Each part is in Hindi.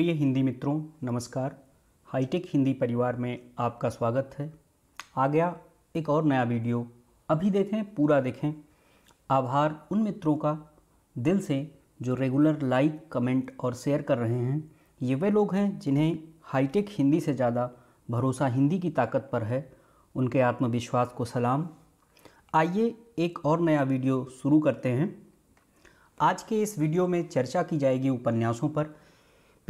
प्रिय हिंदी मित्रों नमस्कार हाईटेक हिंदी परिवार में आपका स्वागत है आ गया एक और नया वीडियो अभी देखें पूरा देखें आभार उन मित्रों का दिल से जो रेगुलर लाइक कमेंट और शेयर कर रहे हैं ये वे लोग हैं जिन्हें हाईटेक हिंदी से ज़्यादा भरोसा हिंदी की ताकत पर है उनके आत्मविश्वास को सलाम आइए एक और नया वीडियो शुरू करते हैं आज के इस वीडियो में चर्चा की जाएगी उपन्यासों पर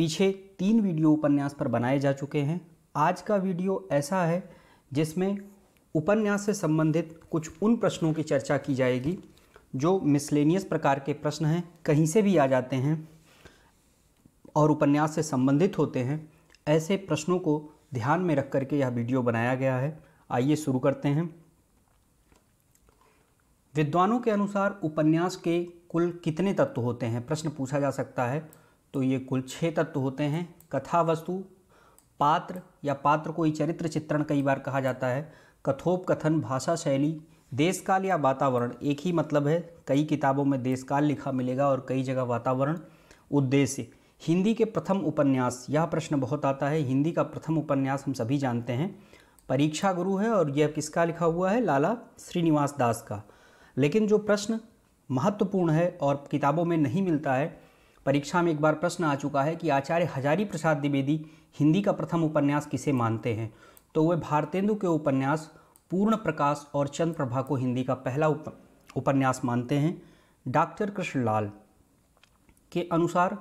पीछे तीन वीडियो उपन्यास पर बनाए जा चुके हैं आज का वीडियो ऐसा है जिसमें उपन्यास से संबंधित कुछ उन प्रश्नों की चर्चा की जाएगी जो मिसलेनियस प्रकार के प्रश्न हैं कहीं से भी आ जाते हैं और उपन्यास से संबंधित होते हैं ऐसे प्रश्नों को ध्यान में रख करके यह वीडियो बनाया गया है आइए शुरू करते हैं विद्वानों के अनुसार उपन्यास के कुल कितने तत्व होते हैं प्रश्न पूछा जा सकता है तो ये कुल छः तत्व होते हैं कथा वस्तु पात्र या पात्र को ही चरित्र चित्रण कई बार कहा जाता है कथोपकथन भाषा शैली देशकाल या वातावरण एक ही मतलब है कई किताबों में देशकाल लिखा मिलेगा और कई जगह वातावरण उद्देश्य हिंदी के प्रथम उपन्यास यह प्रश्न बहुत आता है हिंदी का प्रथम उपन्यास हम सभी जानते हैं परीक्षा गुरु है और यह किसका लिखा हुआ है लाला श्रीनिवास दास का लेकिन जो प्रश्न महत्वपूर्ण है और किताबों में नहीं मिलता है परीक्षा में एक बार प्रश्न आ चुका है कि आचार्य हजारी प्रसाद द्विवेदी हिंदी का प्रथम उपन्यास किसे मानते हैं तो वे भारतेंदु के उपन्यास पूर्ण प्रकाश और चंद्र प्रभा को हिंदी का पहला उप, उपन्यास मानते हैं डॉक्टर कृष्णलाल के अनुसार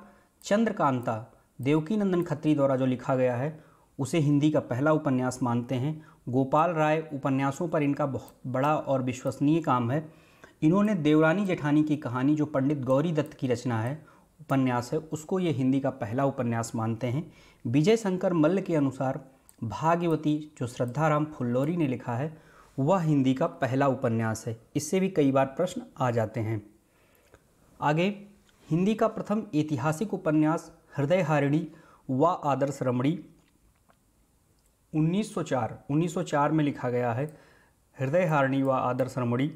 चंद्रकांता देवकी नंदन खत्री द्वारा जो लिखा गया है उसे हिंदी का पहला उपन्यास मानते हैं गोपाल राय उपन्यासों पर इनका बहुत बड़ा और विश्वसनीय काम है इन्होंने देवरानी जेठानी की कहानी जो पंडित गौरी दत्त की रचना है उपन्यास है उसको ये हिंदी का पहला उपन्यास मानते हैं विजय शंकर मल्ल के अनुसार भाग्यवती जो श्रद्धाराम फुल्लोरी ने लिखा है वह हिंदी का पहला उपन्यास है इससे भी कई बार प्रश्न आ जाते हैं आगे हिंदी का प्रथम ऐतिहासिक उपन्यास हृदय हारिणी व आदर्श रमणी 1904 1904 में लिखा गया है हृदय हारिणी व आदर्श रमणी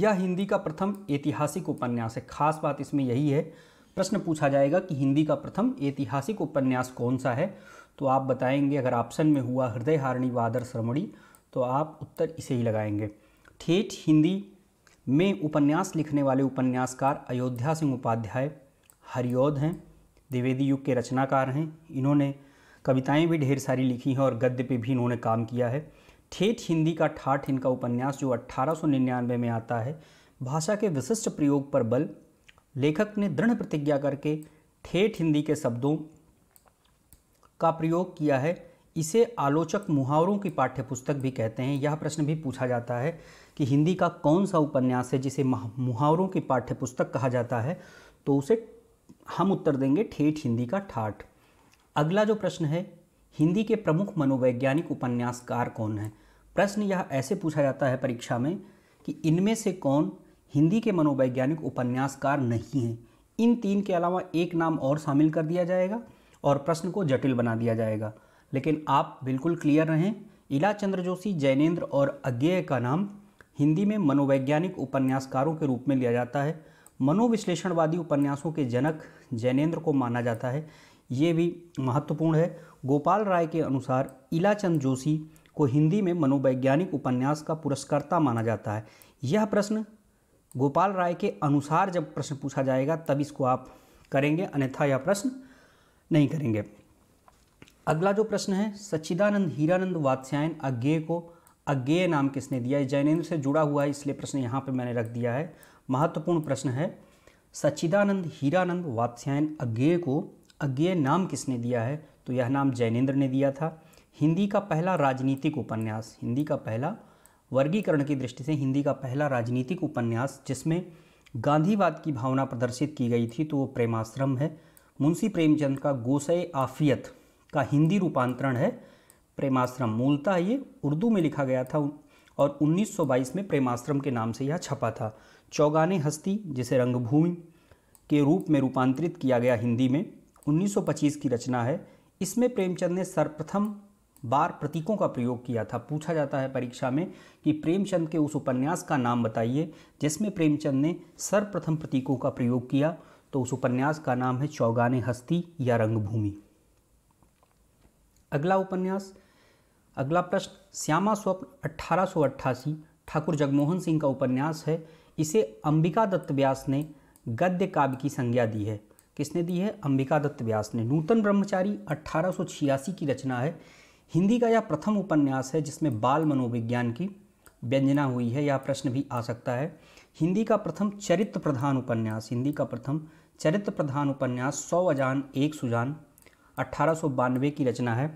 यह हिंदी का प्रथम ऐतिहासिक उपन्यास है खास बात इसमें यही है प्रश्न पूछा जाएगा कि हिंदी का प्रथम ऐतिहासिक उपन्यास कौन सा है तो आप बताएंगे अगर ऑप्शन में हुआ हृदय हारणी वादर श्रमणी तो आप उत्तर इसे ही लगाएंगे ठेठ हिंदी में उपन्यास लिखने वाले उपन्यासकार अयोध्या सिंह उपाध्याय हरियोध हैं द्विवेदी युग के रचनाकार हैं इन्होंने कविताएं भी ढेर सारी लिखी हैं और गद्य पे भी इन्होंने काम किया है ठेठ हिंदी का ठाठ इनका उपन्यास जो 1899 में आता है भाषा के विशिष्ट प्रयोग पर बल लेखक ने दृढ़ प्रतिज्ञा करके ठेठ हिंदी के शब्दों का प्रयोग किया है इसे आलोचक मुहावरों की पाठ्यपुस्तक भी कहते हैं यह प्रश्न भी पूछा जाता है कि हिंदी का कौन सा उपन्यास है जिसे मुहावरों की पाठ्यपुस्तक कहा जाता है तो उसे हम उत्तर देंगे ठेठ हिंदी का ठाठ अगला जो प्रश्न है हिंदी के प्रमुख मनोवैज्ञानिक उपन्यासकार कौन हैं प्रश्न यह ऐसे पूछा जाता है परीक्षा में कि इनमें से कौन हिंदी के मनोवैज्ञानिक उपन्यासकार नहीं हैं इन तीन के अलावा एक नाम और शामिल कर दिया जाएगा और प्रश्न को जटिल बना दिया जाएगा लेकिन आप बिल्कुल क्लियर रहें इला चंद्र जोशी जैनेन्द्र और अज्ञेय का नाम हिंदी में मनोवैज्ञानिक उपन्यासकारों के रूप में लिया जाता है मनोविश्लेषणवादी उपन्यासों के जनक जैनेन्द्र को माना जाता है ये भी महत्वपूर्ण है गोपाल राय के अनुसार इलाचंद जोशी को हिंदी में मनोवैज्ञानिक उपन्यास का पुरस्कर्ता माना जाता है यह प्रश्न गोपाल राय के अनुसार जब प्रश्न पूछा जाएगा तब इसको आप करेंगे अन्यथा यह प्रश्न नहीं करेंगे अगला जो प्रश्न है सच्चिदानंद हीरानंद वात्स्यायन अज्ञेय को अज्ञेय नाम किसने दिया है जैनेन्द्र से जुड़ा हुआ है इसलिए प्रश्न यहाँ पर मैंने रख दिया है महत्वपूर्ण प्रश्न है सच्चिदानंद हीरानंद वात्स्यायन अज्ञेय को अज्ञेय नाम किसने दिया है तो यह नाम जैनेन्द्र ने दिया था हिंदी का पहला राजनीतिक उपन्यास हिंदी का पहला वर्गीकरण की दृष्टि से हिंदी का पहला राजनीतिक उपन्यास जिसमें गांधीवाद की भावना प्रदर्शित की गई थी तो वो प्रेमाश्रम है मुंशी प्रेमचंद का गोसए आफियत का हिंदी रूपांतरण है प्रेमाश्रम मूलतः ये उर्दू में लिखा गया था और 1922 में प्रेमाश्रम के नाम से यह छपा था चौगाने हस्ती जिसे रंगभूमि के रूप में रूपांतरित किया गया हिंदी में 1925 की रचना है इसमें प्रेमचंद ने सर्वप्रथम बार प्रतीकों का प्रयोग किया था पूछा जाता है परीक्षा में कि प्रेमचंद के उस उपन्यास का नाम बताइए जिसमें प्रेमचंद ने सर्वप्रथम प्रतीकों का प्रयोग किया तो उस उपन्यास का नाम है चौगाने हस्ती या रंगभूमि अगला उपन्यास अगला प्रश्न श्यामा स्वप्न अट्ठारह ठाकुर जगमोहन सिंह का उपन्यास है इसे अंबिका दत्त व्यास ने गद्य काव्य की संज्ञा दी है किसने दी है अंबिका दत्त व्यास ने नूतन ब्रह्मचारी अट्ठारह की रचना है हिंदी का यह प्रथम उपन्यास है जिसमें बाल मनोविज्ञान की व्यंजना हुई है यह प्रश्न भी आ सकता है हिंदी का प्रथम चरित्र प्रधान उपन्यास हिंदी का प्रथम चरित्र प्रधान उपन्यास सौ अजान एक सुजान अट्ठारह की रचना है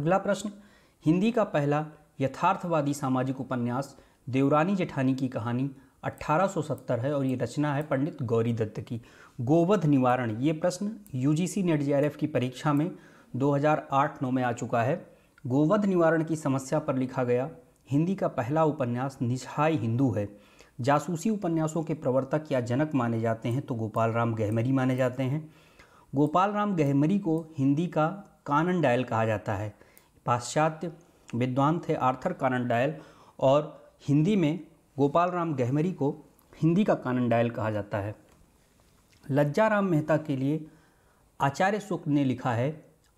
अगला प्रश्न हिंदी का पहला यथार्थवादी सामाजिक उपन्यास देवरानी जेठानी की कहानी 1870 है और ये रचना है पंडित गौरी दत्त की गोवध निवारण ये प्रश्न यूजीसी नेट जेआरएफ की परीक्षा में 2008-9 में आ चुका है गोवध निवारण की समस्या पर लिखा गया हिंदी का पहला उपन्यास निछाई हिंदू है जासूसी उपन्यासों के प्रवर्तक या जनक माने जाते हैं तो गोपाल राम गहमरी माने जाते हैं गोपाल राम गहमरी को हिंदी का कानन डायल कहा जाता है पाश्चात्य विद्वान थे आर्थर कानन डायल और हिंदी में गोपाल राम गहमरी को हिंदी का कानन डायल कहा जाता है लज्जाराम मेहता के लिए आचार्य शुक्ल ने लिखा है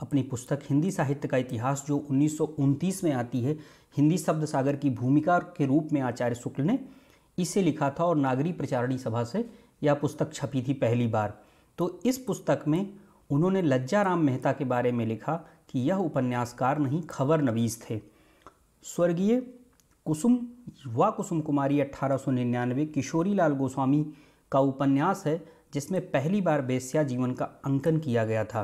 अपनी पुस्तक हिंदी साहित्य का इतिहास जो उन्नीस में आती है हिंदी शब्द सागर की भूमिका के रूप में आचार्य शुक्ल ने इसे लिखा था और नागरी प्रचारणी सभा से यह पुस्तक छपी थी पहली बार तो इस पुस्तक में उन्होंने लज्जाराम मेहता के बारे में लिखा कि यह उपन्यासकार नहीं खबर नवीस थे स्वर्गीय कुसुम व कुसुम कुमारी 1899 किशोरी लाल गोस्वामी का उपन्यास है जिसमें पहली बार बेस्या जीवन का अंकन किया गया था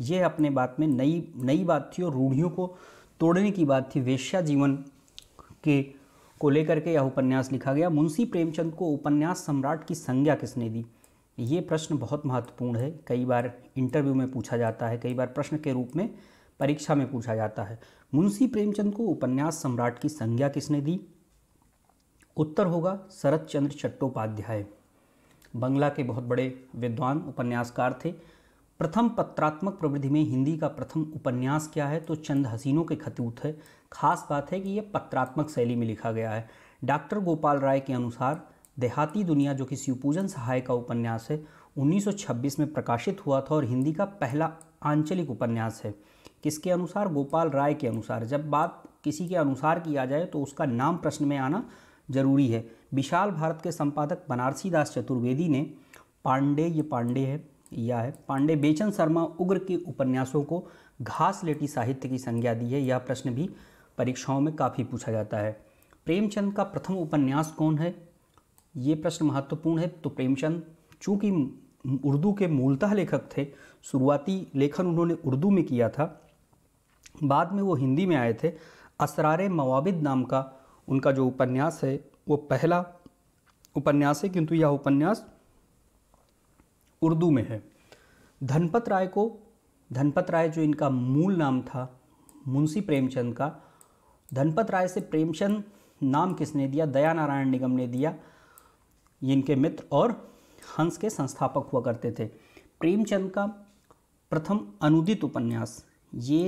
ये अपने बात में नई नई बात थी और रूढ़ियों को तोड़ने की बात थी वेश्या जीवन के को लेकर के यह उपन्यास लिखा गया मुंशी प्रेमचंद को उपन्यास सम्राट की संज्ञा किसने दी ये प्रश्न बहुत महत्वपूर्ण है कई बार इंटरव्यू में पूछा जाता है कई बार प्रश्न के रूप में परीक्षा में पूछा जाता है मुंशी प्रेमचंद को उपन्यास सम्राट की संज्ञा किसने दी उत्तर होगा शरत चंद्र चट्टोपाध्याय बंगला के बहुत बड़े विद्वान उपन्यासकार थे प्रथम पत्रात्मक प्रवृद्धि में हिंदी का प्रथम उपन्यास क्या है तो चंद हसीनों के खतूत है खास बात है कि यह पत्रात्मक शैली में लिखा गया है डॉक्टर गोपाल राय के अनुसार देहाती दुनिया जो कि शिवपूजन सहाय का उपन्यास है 1926 में प्रकाशित हुआ था और हिंदी का पहला आंचलिक उपन्यास है किसके अनुसार गोपाल राय के अनुसार जब बात किसी के अनुसार किया जाए तो उसका नाम प्रश्न में आना जरूरी है विशाल भारत के संपादक बनारसी दास चतुर्वेदी ने पांडे ये पांडे है यह है पांडे बेचन शर्मा उग्र के उपन्यासों को घास लेटी साहित्य की संज्ञा दी है यह प्रश्न भी परीक्षाओं में काफ़ी पूछा जाता है प्रेमचंद का प्रथम उपन्यास कौन है ये प्रश्न महत्वपूर्ण है तो प्रेमचंद चूँकि उर्दू के मूलतः लेखक थे शुरुआती लेखन उन्होंने उर्दू में किया था बाद में वो हिंदी में आए थे असरार मवाबिद नाम का उनका जो उपन्यास है वो पहला उपन्यास है किंतु यह उपन्यास उर्दू में है धनपत राय को धनपत राय जो इनका मूल नाम था मुंशी प्रेमचंद का धनपत राय से प्रेमचंद नाम किसने दिया दया नारायण निगम ने दिया ये इनके मित्र और हंस के संस्थापक हुआ करते थे प्रेमचंद का प्रथम अनुदित उपन्यास ये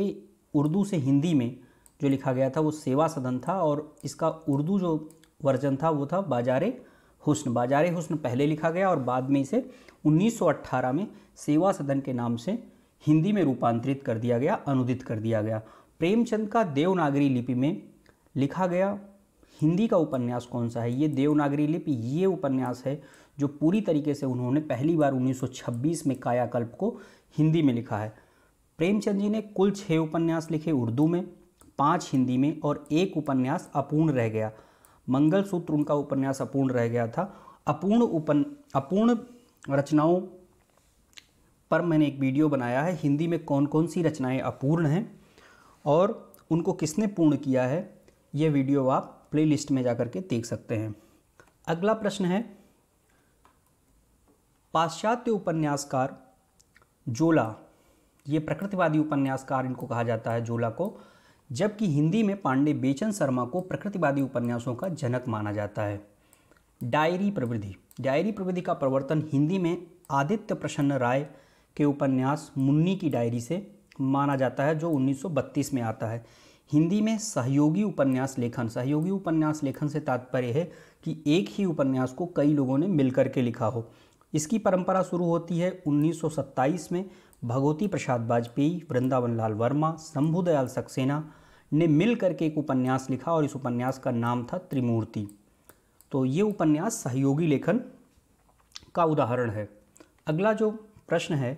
उर्दू से हिंदी में जो लिखा गया था वो सेवा सदन था और इसका उर्दू जो वर्जन था वो था बाजारे हुस्न बाजार हुस्न पहले लिखा गया और बाद में इसे 1918 में सेवा सदन के नाम से हिंदी में रूपांतरित कर दिया गया अनुदित कर दिया गया प्रेमचंद का देवनागरी लिपि में लिखा गया हिंदी का उपन्यास कौन सा है ये देवनागरी लिपि ये उपन्यास है जो पूरी तरीके से उन्होंने पहली बार 1926 में कायाकल्प को हिंदी में लिखा है प्रेमचंद जी ने कुल छः उपन्यास लिखे उर्दू में पाँच हिंदी में और एक उपन्यास अपूर्ण रह गया सूत्र उनका उपन्यास अपूर्ण रह गया था अपूर्ण उपन अपूर्ण रचनाओं पर मैंने एक वीडियो बनाया है हिंदी में कौन कौन सी रचनाएं अपूर्ण हैं और उनको किसने पूर्ण किया है ये वीडियो आप प्लेलिस्ट में जाकर के देख सकते हैं अगला प्रश्न है पाश्चात्य उपन्यासकार जोला ये प्रकृतिवादी उपन्यासकार इनको कहा जाता है जोला को जबकि हिंदी में पांडे बेचन शर्मा को प्रकृतिवादी उपन्यासों का जनक माना जाता है डायरी प्रविधि डायरी प्रविधि का प्रवर्तन हिंदी में आदित्य प्रसन्न राय के उपन्यास मुन्नी की डायरी से माना जाता है जो 1932 में आता है हिंदी में सहयोगी उपन्यास लेखन सहयोगी उपन्यास लेखन से तात्पर्य है कि एक ही उपन्यास को कई लोगों ने मिलकर के लिखा हो इसकी परंपरा शुरू होती है 1927 में भगवती प्रसाद वाजपेयी वृंदावन लाल वर्मा शंभुदयाल सक्सेना ने मिल करके एक उपन्यास लिखा और इस उपन्यास का नाम था त्रिमूर्ति तो ये उपन्यास सहयोगी लेखन का उदाहरण है अगला जो प्रश्न है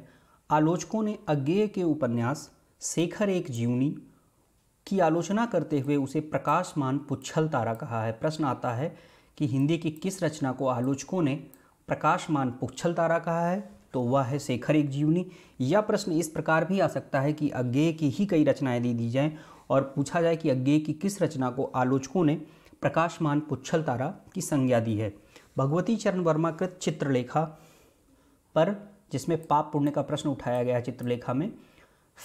आलोचकों ने अज्ञेय के उपन्यास शेखर एक जीवनी की आलोचना करते हुए उसे प्रकाशमान पुच्छल तारा कहा है प्रश्न आता है कि हिंदी की किस रचना को आलोचकों ने प्रकाशमान पुच्छल तारा कहा है तो वह है शेखर एक जीवनी यह प्रश्न इस प्रकार भी आ सकता है कि अज्ञेय की ही कई रचनाएं दे दी जाएं और पूछा जाए कि अज्ञे की किस रचना को आलोचकों ने प्रकाशमान पुच्छल तारा की संज्ञा दी है भगवती चरण वर्मा कृत चित्रलेखा पर जिसमें पाप पुण्य का प्रश्न उठाया गया चित्रलेखा में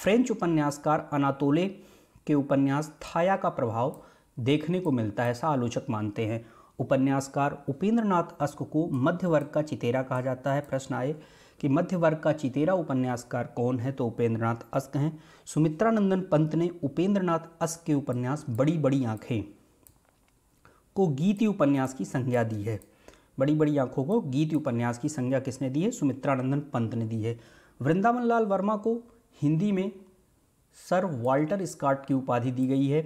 फ्रेंच उपन्यासकार अनातोले के उपन्यास थाया का प्रभाव देखने को मिलता है ऐसा आलोचक मानते हैं उपन्यासकार उपेंद्रनाथ अस्क को मध्य वर्ग का चितेरा कहा जाता है प्रश्न आए कि मध्य वर्ग का चितेरा उपन्यासकार कौन है तो उपेंद्रनाथ अस्क हैं सुमित्रानंदन पंत ने उपेंद्रनाथ अस्क के उपन्यास बड़ी बड़ी आँखें को गीति उपन्यास की संज्ञा दी है बड़ी बड़ी आँखों को गीति उपन्यास की संज्ञा किसने दी है सुमित्रानंदन पंत ने दी है वृंदावन लाल वर्मा को हिंदी में सर वाल्टर स्कॉट की उपाधि दी गई है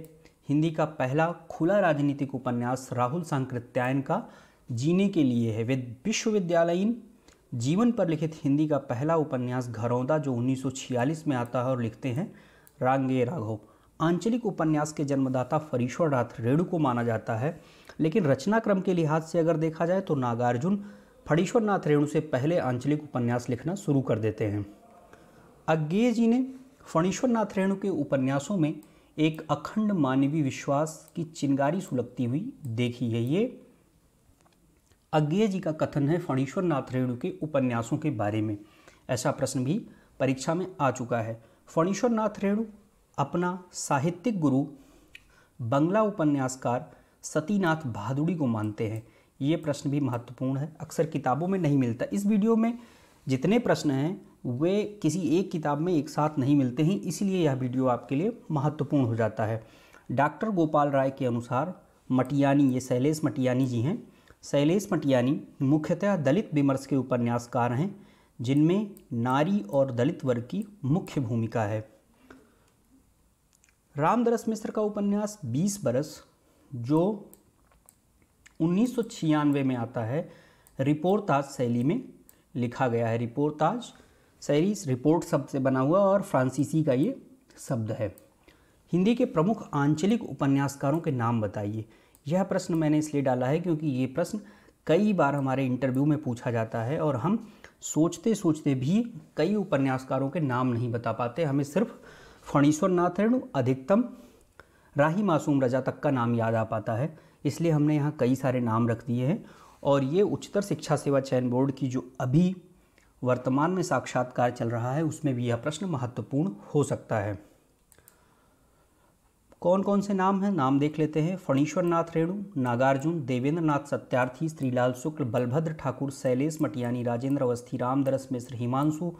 हिंदी का पहला खुला राजनीतिक उपन्यास राहुल सांकृत्यायन का जीने के लिए है विश्वविद्यालयीन जीवन पर लिखित हिंदी का पहला उपन्यास घरौदा जो 1946 में आता है और लिखते हैं रांगे राघव आंचलिक उपन्यास के जन्मदाता फरीश्वरनाथ रेणु को माना जाता है लेकिन रचनाक्रम के लिहाज से अगर देखा जाए तो नागार्जुन फणीश्वरनाथ रेणु से पहले आंचलिक उपन्यास लिखना शुरू कर देते हैं अज्ञे जी ने फणीश्वरनाथ रेणु के उपन्यासों में एक अखंड मानवीय विश्वास की चिंगारी सुलगती हुई देखी है ये अज्ञेय जी का कथन है फणीश्वर नाथ रेणु के उपन्यासों के बारे में ऐसा प्रश्न भी परीक्षा में आ चुका है फणीश्वर नाथ रेणु अपना साहित्यिक गुरु बंगला उपन्यासकार सतीनाथ भादुड़ी को मानते हैं ये प्रश्न भी महत्वपूर्ण है अक्सर किताबों में नहीं मिलता इस वीडियो में जितने प्रश्न हैं वे किसी एक किताब में एक साथ नहीं मिलते हैं इसलिए यह वीडियो आपके लिए महत्वपूर्ण हो जाता है डॉक्टर गोपाल राय के अनुसार मटियानी ये शैलेश मटियानी जी हैं शैलेश मटियानी मुख्यतः दलित विमर्श के उपन्यासकार हैं जिनमें नारी और दलित वर्ग की मुख्य भूमिका है रामदरस मिश्र का उपन्यास 20 बरस जो उन्नीस में आता है रिपोर्टाज शैली में लिखा गया है रिपोर्टाज शैली रिपोर्ट शब्द से बना हुआ और फ्रांसीसी का ये शब्द है हिंदी के प्रमुख आंचलिक उपन्यासकारों के नाम बताइए यह प्रश्न मैंने इसलिए डाला है क्योंकि ये प्रश्न कई बार हमारे इंटरव्यू में पूछा जाता है और हम सोचते सोचते भी कई उपन्यासकारों के नाम नहीं बता पाते हमें सिर्फ फणीश्वर नाथ रेणु अधिकतम राही मासूम रजा तक का नाम याद आ पाता है इसलिए हमने यहाँ कई सारे नाम रख दिए हैं और ये उच्चतर शिक्षा सेवा चयन बोर्ड की जो अभी वर्तमान में साक्षात्कार चल रहा है उसमें भी यह प्रश्न महत्वपूर्ण हो सकता है कौन कौन से नाम हैं नाम देख लेते हैं फणीश्वर नाथ रेणु नागार्जुन देवेंद्र नाथ सत्यार्थी श्रीलाल शुक्ल बलभद्र ठाकुर शैलेश मटियानी राजेंद्र अवस्थी रामदरस मिश्र हिमांशु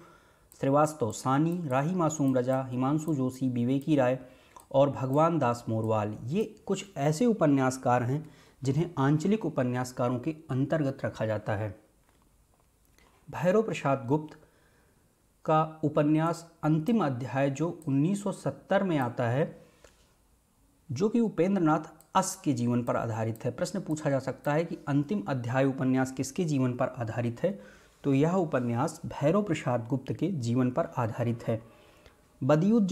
श्रीवास्तव सानी राही मासूम रजा हिमांशु जोशी विवेकी राय और भगवान दास मोरवाल ये कुछ ऐसे उपन्यासकार हैं जिन्हें आंचलिक उपन्यासकारों के अंतर्गत रखा जाता है भैरव प्रसाद गुप्त का उपन्यास अंतिम अध्याय जो 1970 में आता है जो कि उपेंद्रनाथ अस के जीवन पर आधारित है प्रश्न पूछा जा सकता है कि अंतिम अध्याय उपन्यास किसके जीवन पर आधारित है तो यह उपन्यास भैरव प्रसाद गुप्त के जीवन पर आधारित है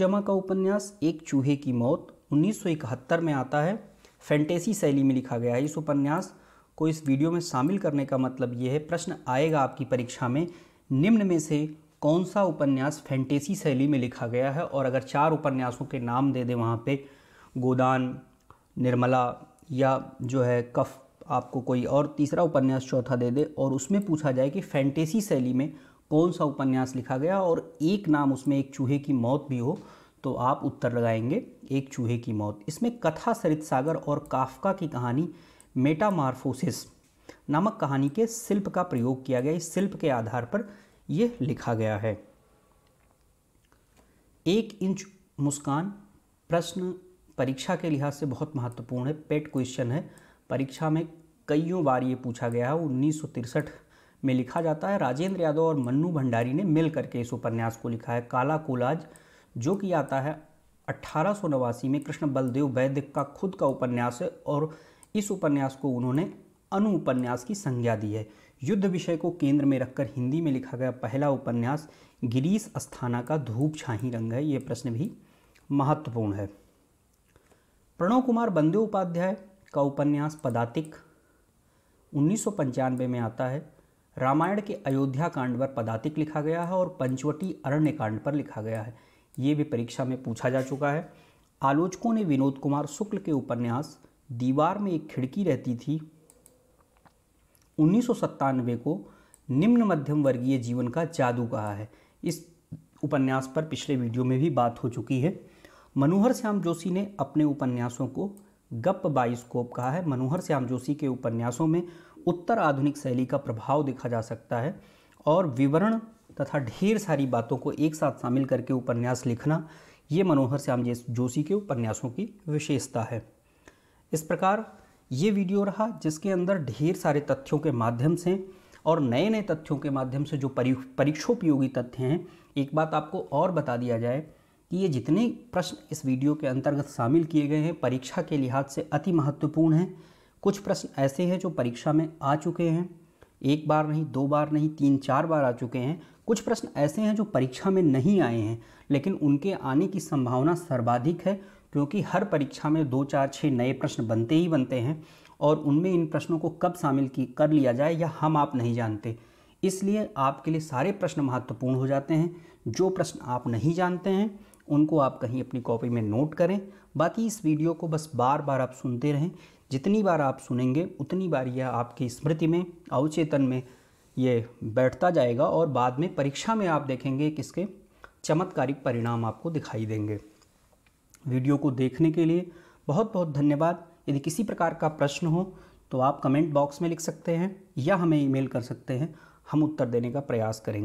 जमा का उपन्यास एक चूहे की मौत उन्नीस में आता है फैंटेसी शैली में लिखा गया है इस उपन्यास को इस वीडियो में शामिल करने का मतलब ये है प्रश्न आएगा आपकी परीक्षा में निम्न में से कौन सा उपन्यास फैंटेसी शैली में लिखा गया है और अगर चार उपन्यासों के नाम दे दें वहाँ पर गोदान निर्मला या जो है कफ आपको कोई और तीसरा उपन्यास चौथा दे दे और उसमें पूछा जाए कि फैंटेसी शैली में कौन सा उपन्यास लिखा गया और एक नाम उसमें एक चूहे की मौत भी हो तो आप उत्तर लगाएंगे एक चूहे की मौत इसमें कथा सरित सागर और काफका की कहानी मेटामार्फोसिस नामक कहानी के शिल्प का प्रयोग किया गया इस शिल्प के आधार पर यह लिखा गया है एक इंच मुस्कान प्रश्न परीक्षा के लिहाज से बहुत महत्वपूर्ण है पेट क्वेश्चन है परीक्षा में कईयों बार ये पूछा गया है उन्नीस में लिखा जाता है राजेंद्र यादव और मन्नू भंडारी ने मिल करके इस उपन्यास को लिखा है काला कोलाज जो कि आता है अट्ठारह में कृष्ण बलदेव वैद्य का खुद का उपन्यास है और इस उपन्यास को उन्होंने अनु उपन्यास की संज्ञा दी है युद्ध विषय को केंद्र में रखकर हिंदी में लिखा गया पहला उपन्यास गिरीश अस्थाना का धूप छाही रंग है ये प्रश्न भी महत्वपूर्ण है प्रणव कुमार बंदे उपाध्याय का उपन्यास पदातिक उन्नीस में आता है रामायण के अयोध्या कांड पर पदातिक लिखा गया है और पंचवटी अरण्य कांड पर लिखा गया है ये भी परीक्षा में पूछा जा चुका है आलोचकों ने विनोद कुमार शुक्ल के उपन्यास दीवार में एक खिड़की रहती थी उन्नीस को निम्न मध्यम वर्गीय जीवन का जादू कहा है इस उपन्यास पर पिछले वीडियो में भी बात हो चुकी है मनोहर श्याम जोशी ने अपने उपन्यासों को गप बाइस्कोप कहा है मनोहर श्याम जोशी के उपन्यासों में उत्तर आधुनिक शैली का प्रभाव देखा जा सकता है और विवरण तथा ढेर सारी बातों को एक साथ शामिल करके उपन्यास लिखना ये मनोहर श्याम जोशी के उपन्यासों की विशेषता है इस प्रकार ये वीडियो रहा जिसके अंदर ढेर सारे तथ्यों के माध्यम से और नए नए तथ्यों के माध्यम से जो परी परीक्षोपयोगी तथ्य हैं एक बात आपको और बता दिया जाए कि ये जितने प्रश्न इस वीडियो के अंतर्गत शामिल किए गए हैं परीक्षा के लिहाज से अति महत्वपूर्ण हैं कुछ प्रश्न ऐसे हैं जो परीक्षा में आ चुके हैं एक बार नहीं दो बार नहीं तीन चार बार आ चुके हैं कुछ प्रश्न ऐसे हैं जो परीक्षा में नहीं आए हैं लेकिन उनके आने की संभावना सर्वाधिक है क्योंकि हर परीक्षा में दो चार छः नए प्रश्न बनते ही बनते हैं और उनमें इन प्रश्नों को कब शामिल की कर लिया जाए या हम आप नहीं जानते इसलिए आपके लिए सारे प्रश्न महत्वपूर्ण हो जाते हैं जो प्रश्न आप नहीं जानते हैं उनको आप कहीं अपनी कॉपी में नोट करें बाकी इस वीडियो को बस बार बार आप सुनते रहें जितनी बार आप सुनेंगे उतनी बार यह आपकी स्मृति में अवचेतन में ये बैठता जाएगा और बाद में परीक्षा में आप देखेंगे कि इसके चमत्कारिक परिणाम आपको दिखाई देंगे वीडियो को देखने के लिए बहुत बहुत धन्यवाद यदि किसी प्रकार का प्रश्न हो तो आप कमेंट बॉक्स में लिख सकते हैं या हमें ईमेल कर सकते हैं हम उत्तर देने का प्रयास करेंगे